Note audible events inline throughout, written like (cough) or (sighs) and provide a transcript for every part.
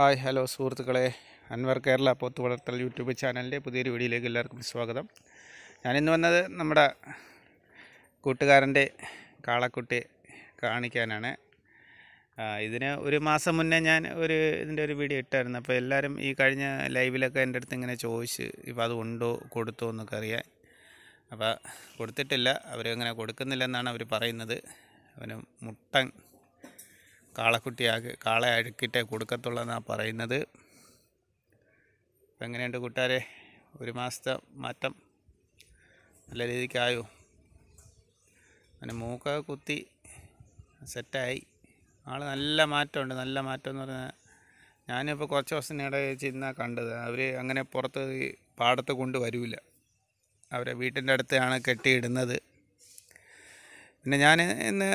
hi hello സുഹൃത്തുക്കളെ അൻവർ കേരള പോത്ത് വളർത്തൽ യൂട്യൂബ് ചാനലിൻ്റെ പുതിയൊരു വീഡിയോയിലേക്ക് എല്ലാവർക്കും സ്വാഗതം ഞാനിന്ന് വന്നത് നമ്മുടെ കൂട്ടുകാരൻ്റെ കാളക്കുട്ടി കാണിക്കാനാണ് ഇതിന് ഒരു മാസം മുന്നേ ഞാൻ ഒരു ഇതിൻ്റെ ഒരു വീഡിയോ ഇട്ടായിരുന്നു അപ്പോൾ എല്ലാവരും ഈ കഴിഞ്ഞ ലൈവിലൊക്കെ എൻ്റെ അടുത്ത് ഇങ്ങനെ ചോദിച്ച് ഇപ്പോൾ അത് ഉണ്ടോ കൊടുത്തോ എന്നൊക്കെ അറിയാൻ അപ്പോൾ കൊടുത്തിട്ടില്ല അവരങ്ങനെ കൊടുക്കുന്നില്ലെന്നാണ് അവർ പറയുന്നത് അവന് മുട്ടൻ കാളക്കുട്ടിയാക്കി കാളെ അഴുക്കിട്ടേ കൊടുക്കത്തുള്ളൂ എന്നാണ് പറയുന്നത് അപ്പം എങ്ങനെയുണ്ട് കൂട്ടുകാരെ ഒരു മാസത്തെ മാറ്റം നല്ല രീതിക്കായോ അങ്ങനെ മൂക്ക കുത്തി സെറ്റായി ആൾ നല്ല മാറ്റമുണ്ട് നല്ല മാറ്റം എന്ന് പറഞ്ഞാൽ ഞാനിപ്പോൾ കുറച്ച് ദിവസത്തിനിടെ ചെന്നാൽ കണ്ടത് അവർ അങ്ങനെ പുറത്ത് പാടത്ത് കൊണ്ടുവരില്ല അവരെ വീട്ടിൻ്റെ അടുത്താണ് കെട്ടിയിടുന്നത് പിന്നെ ഞാൻ ഇന്ന്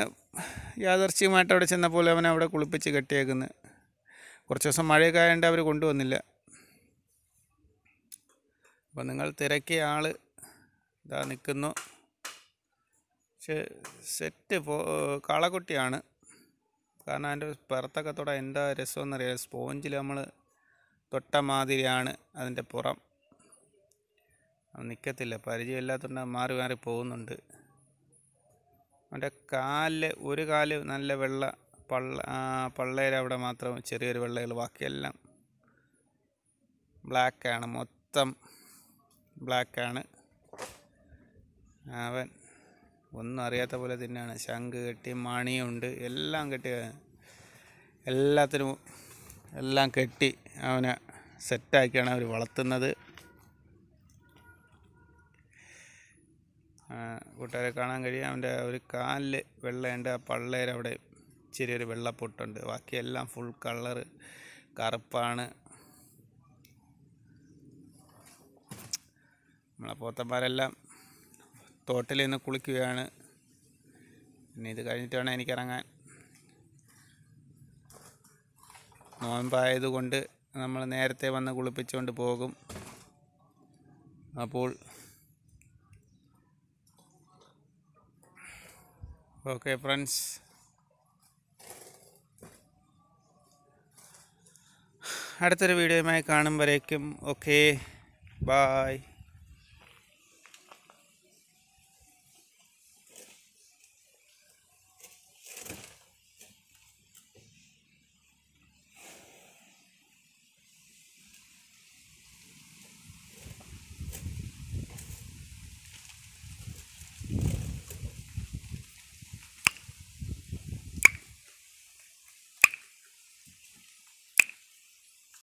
യാദർച്ഛികമായിട്ട് അവിടെ ചെന്നപ്പോൾ അവനെ അവിടെ കുളിപ്പിച്ച് കെട്ടിയേക്കുന്ന കുറച്ച് ദിവസം മഴയൊക്കെ ആയതുകൊണ്ട് അവർ കൊണ്ടുവന്നില്ല അപ്പം നിങ്ങൾ തിരക്കിയ ആൾ ഇതാ നിൽക്കുന്നു പക്ഷെ സെറ്റ് പോ കാളക്കുട്ടിയാണ് കാരണം അതിൻ്റെ പുറത്തൊക്കെ തൊടാൻ എന്താ രസമെന്നറിയാം സ്പോഞ്ചിൽ നമ്മൾ തൊട്ട മാതിരിയാണ് അതിൻ്റെ പുറം നിൽക്കത്തില്ല പരിചയമില്ലാത്തതുകൊണ്ട് മാറി മാറി പോകുന്നുണ്ട് അവൻ്റെ കാലില് ഒരു കാല് നല്ല വെള്ള പള്ള അവിടെ മാത്രം ചെറിയൊരു വെള്ളകൾ ബാക്കിയെല്ലാം ബ്ലാക്കാണ് മൊത്തം ബ്ലാക്കാണ് അവൻ ഒന്നും അറിയാത്ത പോലെ തന്നെയാണ് ശംഖ് കെട്ടി മണിയുണ്ട് എല്ലാം കെട്ടി എല്ലാത്തിനും എല്ലാം കെട്ടി അവനെ സെറ്റാക്കിയാണ് അവർ വളർത്തുന്നത് കൂട്ടുകാരെ കാണാൻ കഴിയും അവൻ്റെ ഒരു കാലിൽ വെള്ളയുണ്ട് ആ പള്ളേർ അവിടെ ചെറിയൊരു വെള്ളപ്പൊട്ടുണ്ട് ബാക്കിയെല്ലാം ഫുൾ കളർ കറുപ്പാണ് നമ്മളെ പോത്തന്മാരെല്ലാം തോട്ടിൽ നിന്ന് കുളിക്കുകയാണ് പിന്നെ ഇത് കഴിഞ്ഞിട്ട് വേണം എനിക്കിറങ്ങാൻ നോൻപായതുകൊണ്ട് നമ്മൾ നേരത്തെ വന്ന് കുളിപ്പിച്ചുകൊണ്ട് പോകും അപ്പോൾ ഓക്കെ ഫ്രണ്ട്സ് (sighs) അടുത്തൊരു വീഡിയോയുമായി കാണും വരേക്കും ഓക്കെ ബായ്